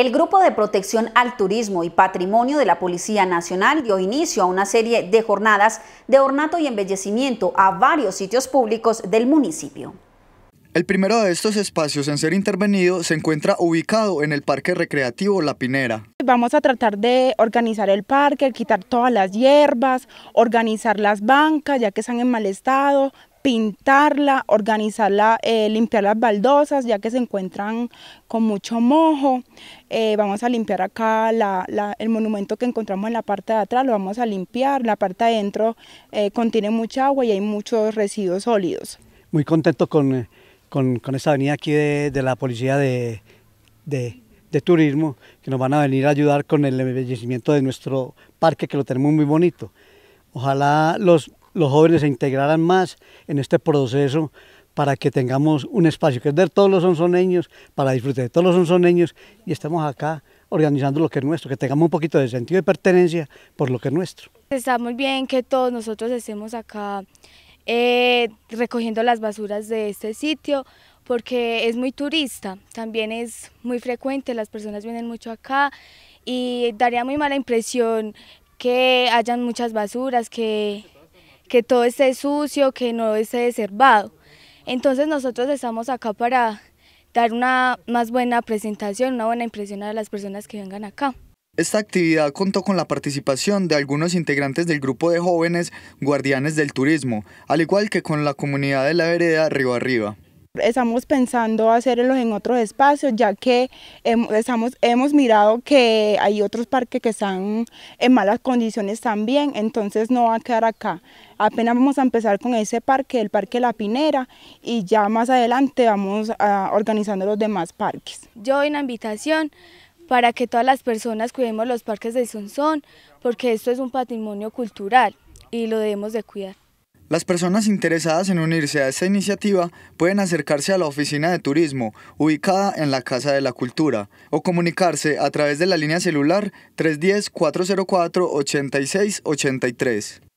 El Grupo de Protección al Turismo y Patrimonio de la Policía Nacional dio inicio a una serie de jornadas de ornato y embellecimiento a varios sitios públicos del municipio. El primero de estos espacios en ser intervenido se encuentra ubicado en el Parque Recreativo La Pinera. Vamos a tratar de organizar el parque, quitar todas las hierbas, organizar las bancas ya que están en mal estado, pintarla, organizarla, eh, limpiar las baldosas ya que se encuentran con mucho mojo. Eh, vamos a limpiar acá el monumento que encontramos en la parte de atrás, lo vamos a limpiar. La parte de adentro eh, contiene mucha agua y hay muchos residuos sólidos. Muy contento con, con, esta avenida aquí de, la policía de turismo que nos van a venir a ayudar con el embellecimiento de nuestro parque que lo tenemos muy bonito. Ojalá los los jóvenes se integraran más en este proceso para que tengamos un espacio que es de todos los onzoneños, para disfrutar de todos los onzoneños y estamos acá organizando lo que es nuestro, que tengamos un poquito de sentido de pertenencia por lo que es nuestro. Está muy bien que todos nosotros estemos acá eh, recogiendo las basuras de este sitio porque es muy turista, también es muy frecuente, las personas vienen mucho acá y daría muy mala impresión que hayan muchas basuras, que que todo esté sucio, que no esté deservado. Entonces nosotros estamos acá para dar una más buena presentación, una buena impresión a las personas que vengan acá. Esta actividad contó con la participación de algunos integrantes del grupo de jóvenes guardianes del turismo, al igual que con la comunidad de la vereda Río Arriba. Estamos pensando hacerlos en otros espacios, ya que estamos, hemos mirado que hay otros parques que están en malas condiciones también, entonces no va a quedar acá. Apenas vamos a empezar con ese parque, el Parque La Pinera, y ya más adelante vamos a, organizando los demás parques. Yo doy una invitación para que todas las personas cuidemos los parques de Sonsón, porque esto es un patrimonio cultural y lo debemos de cuidar. Las personas interesadas en unirse a esta iniciativa pueden acercarse a la oficina de turismo, ubicada en la Casa de la Cultura, o comunicarse a través de la línea celular 310-404-8683.